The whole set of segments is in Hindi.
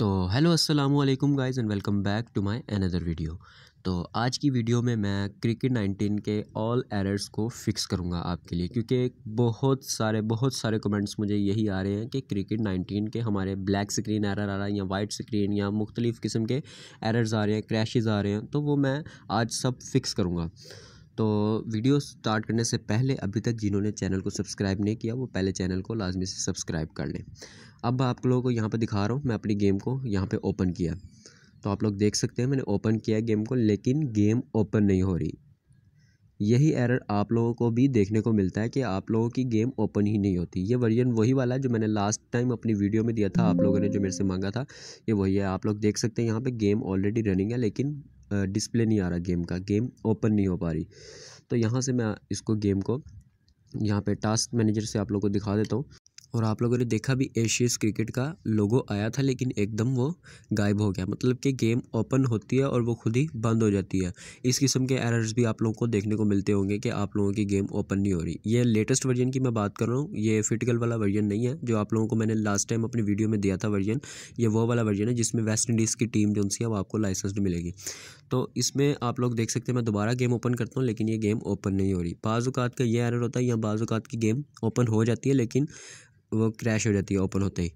तो हेलो अस्सलाम वालेकुम guys and welcome back to my another video तो आज की वीडियो में मैं क्रिकेट 19 के ऑल एरर्स को फिक्स करूंगा आपके लिए क्योंकि बहुत सारे बहुत सारे कमेंट्स मुझे यही आ रहे हैं कि क्रिकेट 19 के हमारे ब्लैक स्क्रीन एरर आ रहा है या वाइट स्क्रीन या मुख्तलिफ़ किस्म के एरर्स आ रहे हैं क्रैशेज़ आ रहे हैं तो वो मैं आज सब फिक्स करूँगा तो वीडियो स्टार्ट करने से पहले अभी तक जिन्होंने चैनल को सब्सक्राइब नहीं किया वो पहले चैनल को लाजमी से सब्सक्राइब कर लें अब आप लोगों को यहाँ पर दिखा रहा हूँ मैं अपनी गेम को यहाँ पर ओपन किया तो आप लोग देख सकते हैं मैंने ओपन किया गेम को लेकिन गेम ओपन नहीं हो रही यही एरर आप लोगों को भी देखने को मिलता है कि आप लोगों की गेम ओपन ही नहीं होती ये वर्जन वही वाला है जो मैंने लास्ट टाइम अपनी वीडियो में दिया था आप लोगों ने जो मेरे से मांगा था ये वही है आप लोग देख सकते हैं यहाँ पे गेम ऑलरेडी रनिंग है लेकिन डिस्प्ले नहीं आ रहा गेम का गेम ओपन नहीं हो पा रही तो यहाँ से मैं इसको गेम को यहाँ पे टास्क मैनेजर से आप लोगों को दिखा देता हूँ और आप लोगों ने देखा भी एशियस क्रिकेट का लोगो आया था लेकिन एकदम वो गायब हो गया मतलब कि गेम ओपन होती है और वो खुद ही बंद हो जाती है इस किस्म के एरर्स भी आप लोगों को देखने को मिलते होंगे कि आप लोगों की गेम ओपन नहीं हो रही ये लेटेस्ट वर्जन की मैं बात कर रहा हूँ ये फिटिकल वाला वर्जन नहीं है जो आप लोगों को मैंने लास्ट टाइम अपनी वीडियो में दिया था वर्जन ये वो वाला वर्जन है जिसमें वेस्ट इंडीज़ की टीम जो है वो आपको लाइसेंस मिलेगी तो इसमें आप लोग देख सकते हैं मैं दोबारा गेम ओपन करता हूँ लेकिन ये गेम ओपन नहीं हो रही बाज़ात का ये एरर होता है या बाज़ात की गेम ओपन हो जाती है लेकिन वो क्रैश हो जाती है ओपन होते ही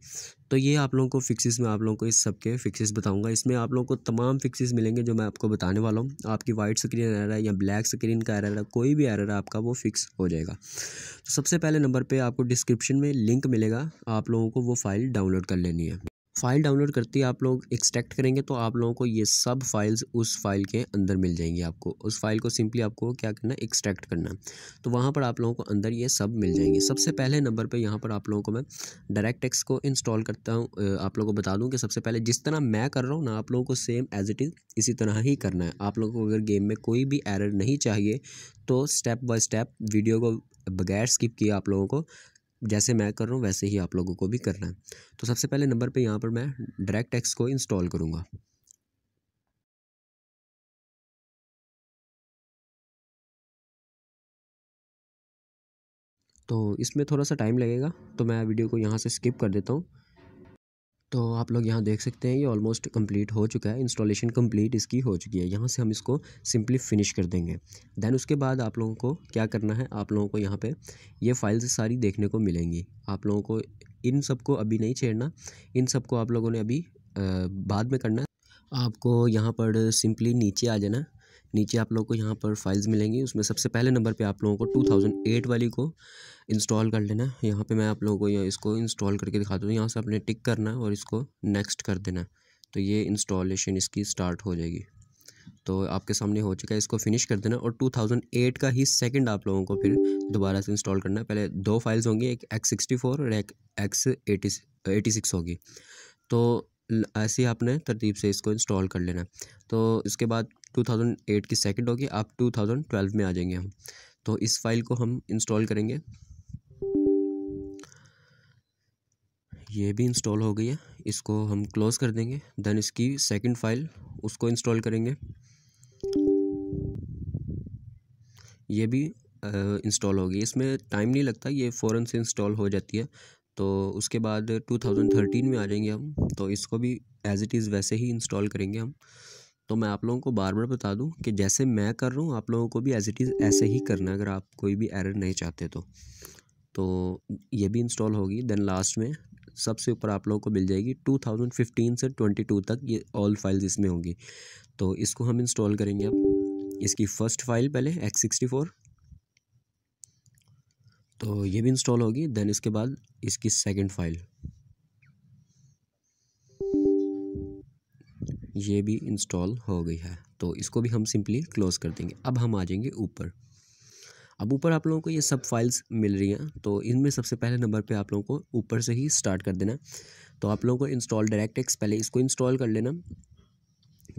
तो ये आप लोगों को फिक्सेस में आप लोगों को इस सब के फिक्सेस बताऊंगा इसमें आप लोगों को तमाम फिक्सेस मिलेंगे जो मैं आपको बताने वाला हूँ आपकी वाइट स्क्रीन आ रहा है या ब्लैक स्क्रीन का आ रहा है कोई भी आ रहा है आपका वो फिक्स हो जाएगा तो सबसे पहले नंबर पर आपको डिस्क्रिप्शन में लिंक मिलेगा आप लोगों को वो फाइल डाउनलोड कर लेनी है फाइल डाउनलोड करते ही आप लोग एक्सट्रैक्ट करेंगे तो आप लोगों को ये सब फाइल्स उस फाइल के अंदर मिल जाएंगी आपको उस फाइल को सिंपली आपको क्या करना एक्सट्रैक्ट करना तो वहाँ पर आप लोगों को अंदर ये सब मिल जाएंगे सबसे पहले नंबर पर यहाँ पर आप लोगों को मैं डायरेक्ट एक्स को इंस्टॉल करता हूँ आप लोगों को बता दूँ कि सबसे पहले जिस तरह मैं कर रहा हूँ ना आप लोगों को सेम एज इट इज़ इसी तरह ही करना है आप लोगों को अगर गेम में कोई भी एरर नहीं चाहिए तो स्टेप बाय स्टेप वीडियो को बगैर स्किप किए आप लोगों को जैसे मैं कर रहा हूँ वैसे ही आप लोगों को भी करना है तो सबसे पहले नंबर पे यहाँ पर मैं डायरेक्ट टैक्स को इंस्टॉल करूँगा तो इसमें थोड़ा सा टाइम लगेगा तो मैं वीडियो को यहाँ से स्किप कर देता हूँ तो आप लोग यहाँ देख सकते हैं ये ऑलमोस्ट कंप्लीट हो चुका है इंस्टॉलेशन कंप्लीट इसकी हो चुकी है यहाँ से हम इसको सिंपली फिनिश कर देंगे दैन उसके बाद आप लोगों को क्या करना है आप लोगों को यहाँ पे ये फाइल्स सारी देखने को मिलेंगी आप लोगों को इन सबको अभी नहीं छेड़ना इन सबको आप लोगों ने अभी आ, बाद में करना है आपको यहाँ पर सिंपली नीचे आ जाना नीचे आप लोगों को यहाँ पर फाइल्स मिलेंगी उसमें सबसे पहले नंबर पे आप लोगों को 2008 वाली को इंस्टॉल कर लेना है यहाँ पे मैं आप लोगों को इसको इंस्टॉल करके दिखा दूँ यहाँ से आपने टिक करना है और इसको नेक्स्ट कर देना है तो ये इंस्टॉलेशन इसकी स्टार्ट हो जाएगी तो आपके सामने हो चुका है इसको फिनिश कर देना और टू का ही सेकेंड आप लोगों को फिर दोबारा से इंस्टॉल करना है पहले दो फाइल्स होंगी एक एक्स सिक्सटी फोर और एक एक्स एटी एटी सिक्स होगी तो ऐसे ही आपने तरतीब से इसको इंस्टॉल कर लेना तो इसके बाद 2008 की सेकंड होगी आप 2012 में आ जाएंगे हम तो इस फाइल को हम इंस्टॉल करेंगे ये भी इंस्टॉल हो गई है इसको हम क्लोज़ कर देंगे देन इसकी सेकंड फाइल उसको इंस्टॉल करेंगे ये भी इंस्टॉल होगी इसमें टाइम नहीं लगता ये फ़ौरन से इंस्टॉल हो जाती है तो उसके बाद 2013 में आ जाएंगे हम तो इसको भी एज़ इट इज़ वैसे ही इंस्टॉल करेंगे हम तो मैं आप लोगों को बार बार बता दूं कि जैसे मैं कर रहा हूँ आप लोगों को भी एज इट इज़ ऐसे ही करना है अगर आप कोई भी एरर नहीं चाहते तो तो ये भी इंस्टॉल होगी देन लास्ट में सबसे ऊपर आप लोगों को मिल जाएगी 2015 से 22 तक ये ऑल फाइल्स इसमें होंगी तो इसको हम इंस्टॉल करेंगे अब इसकी फ़र्स्ट फाइल पहले एक्स तो ये भी इंस्टॉल होगी देन इसके बाद इसकी सेकेंड फाइल ये भी इंस्टॉल हो गई है तो इसको भी हम सिंपली क्लोज़ कर देंगे अब हम आ जाएंगे ऊपर अब ऊपर आप लोगों को ये सब फाइल्स मिल रही हैं तो इनमें सबसे पहले नंबर पे आप लोगों को ऊपर से ही स्टार्ट कर देना तो आप लोगों को इंस्टॉल डायरेक्ट एक्स पहले इसको इंस्टॉल कर लेना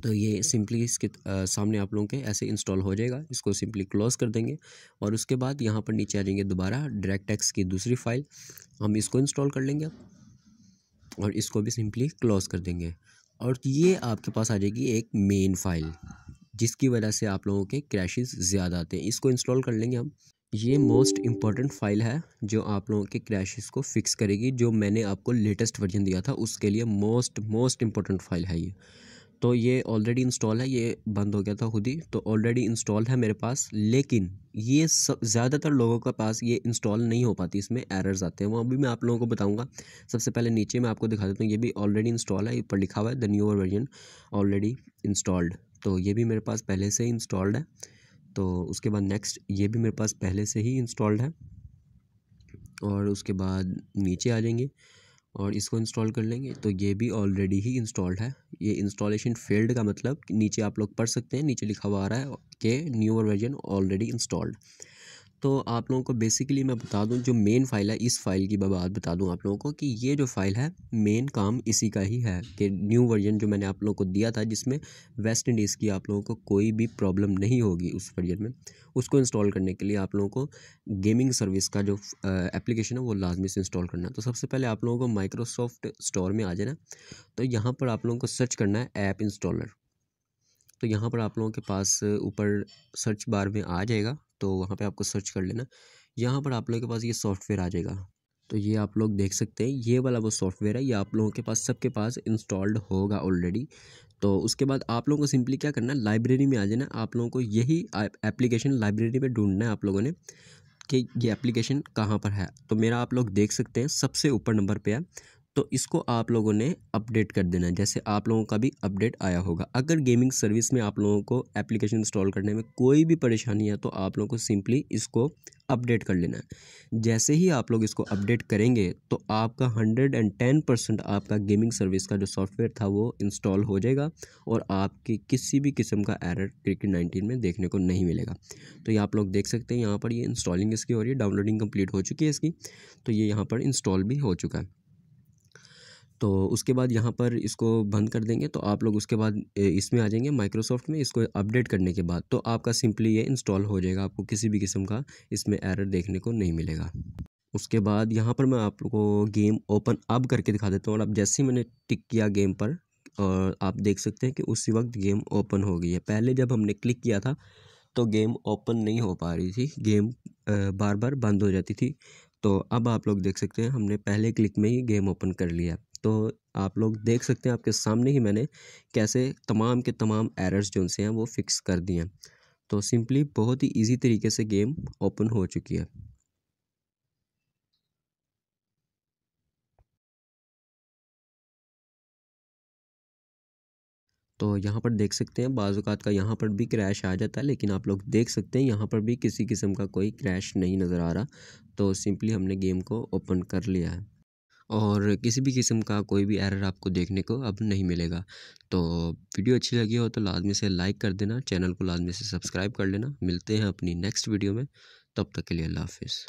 तो ये सिंपली इसके सामने आप लोगों के ऐसे इंस्टॉल हो जाएगा इसको सिंपली क्लोज़ कर देंगे और उसके बाद यहाँ पर नीचे आ जाएंगे दोबारा डायरेक्ट एक्स की दूसरी फाइल हम इसको इंस्टॉल कर लेंगे और इसको भी सिंपली क्लोज़ कर देंगे और ये आपके पास आ जाएगी एक मेन फाइल जिसकी वजह से आप लोगों के क्रैशेस ज़्यादा आते हैं इसको इंस्टॉल कर लेंगे हम ये मोस्ट इम्पॉर्टेंट फाइल है जो आप लोगों के क्रैशेस को फिक्स करेगी जो मैंने आपको लेटेस्ट वर्जन दिया था उसके लिए मोस्ट मोस्ट इम्पॉर्टेंट फाइल है ये तो ये ऑलरेडी इंस्टॉल है ये बंद हो गया था खुद ही तो ऑलरेडी इंस्टॉल है मेरे पास लेकिन ये सब ज़्यादातर लोगों के पास ये इंस्टॉल नहीं हो पाती इसमें एरर्स आते हैं वो अभी मैं आप लोगों को बताऊंगा सबसे पहले नीचे मैं आपको दिखा देता हूँ ये भी ऑलरेडी इंस्टॉल है ऊपर लिखा हुआ है the newer version already installed तो ये भी मेरे पास पहले से ही इंस्टॉल्ड है तो उसके बाद नेक्स्ट ये भी मेरे पास पहले से ही इंस्टॉल्ड है और उसके बाद नीचे आ जाएंगे और इसको इंस्टॉल कर लेंगे तो ये भी ऑलरेडी ही इंस्टॉल्ड है ये इंस्टॉलेशन फेल्ड का मतलब नीचे आप लोग पढ़ सकते हैं नीचे लिखा हुआ आ रहा है कि न्यूअर वर्जन ऑलरेडी इंस्टॉल्ड तो आप लोगों को बेसिकली मैं बता दूं जो मेन फाइल है इस फाइल की बात बता दूं आप लोगों को कि ये जो फाइल है मेन काम इसी का ही है कि न्यू वर्जन जो मैंने आप लोगों को दिया था जिसमें वेस्ट इंडीज़ की आप लोगों को कोई भी प्रॉब्लम नहीं होगी उस वर्जन में उसको इंस्टॉल करने के लिए आप लोगों को गेमिंग सर्विस का जो एप्लीकेशन है वो लाजमी से इंस्टॉल करना है तो सबसे पहले आप लोगों को माइक्रोसॉफ्ट स्टोर में आ जाना तो यहाँ पर आप लोगों को सर्च करना है ऐप इंस्टॉलर तो यहाँ पर आप लोगों के पास ऊपर सर्च बार में आ जाएगा तो वहाँ पे आपको सर्च कर लेना यहाँ पर आप लोगों के पास ये सॉफ्टवेयर आ जाएगा तो ये आप लोग देख सकते हैं ये वाला वो सॉफ्टवेयर है ये आप लोगों के पास सबके पास इंस्टॉल्ड होगा ऑलरेडी तो उसके बाद आप लोगों को सिंपली क्या करना है लाइब्रेरी में आ जाना आप लोगों को यही एप्लीकेशन लाइब्रेरी में ढूंढना है आप लोगों ने कि ये एप्लीकेशन कहाँ पर है तो मेरा आप लोग देख सकते हैं सबसे ऊपर नंबर पे है तो इसको आप लोगों ने अपडेट कर देना है जैसे आप लोगों का भी अपडेट आया होगा अगर गेमिंग सर्विस में आप लोगों को एप्लीकेशन इंस्टॉल करने में कोई भी परेशानी है तो आप लोगों को सिंपली इसको अपडेट कर लेना है जैसे ही आप लोग इसको अपडेट करेंगे तो आपका हंड्रेड एंड टेन परसेंट आपका गेमिंग सर्विस का जो सॉफ्टवेयर था वो इंस्टॉल हो जाएगा और आपकी किसी भी किस्म का एरर क्रिकेट नाइनटीन में देखने को नहीं मिलेगा तो ये आप लोग देख सकते हैं यहाँ पर ये इंस्टॉलिंग इसकी हो रही है डाउनलोडिंग कंप्लीट हो चुकी है इसकी तो ये यहाँ पर इंस्टॉल भी हो चुका है तो उसके बाद यहाँ पर इसको बंद कर देंगे तो आप लोग उसके बाद इसमें आ जाएंगे माइक्रोसॉफ्ट में इसको अपडेट करने के बाद तो आपका सिंपली ये इंस्टॉल हो जाएगा आपको किसी भी किस्म का इसमें एरर देखने को नहीं मिलेगा उसके बाद यहाँ पर मैं आप लोग को गेम ओपन अब करके दिखा देता हूँ और अब जैसे ही मैंने टिक किया गेम पर और आप देख सकते हैं कि उसी वक्त गेम ओपन हो गई है पहले जब हमने क्लिक किया था तो गेम ओपन नहीं हो पा रही थी गेम बार बार बंद हो जाती थी तो अब आप लोग देख सकते हैं हमने पहले क्लिक में ही गेम ओपन कर लिया तो आप लोग देख सकते हैं आपके सामने ही मैंने कैसे तमाम के तमाम एरर्स जो उनसे हैं वो फिक्स कर दिए हैं तो सिंपली बहुत ही ईजी तरीके से गेम ओपन हो चुकी है तो यहाँ पर देख सकते हैं बाज़ात का यहाँ पर भी क्रैश आ जाता है लेकिन आप लोग देख सकते हैं यहाँ पर भी किसी किस्म का कोई क्रैश नहीं नज़र आ रहा तो सिंपली हमने गेम को ओपन कर लिया है और किसी भी किस्म का कोई भी एरर आपको देखने को अब नहीं मिलेगा तो वीडियो अच्छी लगी हो तो लाजमी से लाइक कर देना चैनल को लाजमी से सब्सक्राइब कर लेना मिलते हैं अपनी नेक्स्ट वीडियो में तब तक के लिए अल्लाह हाफिज़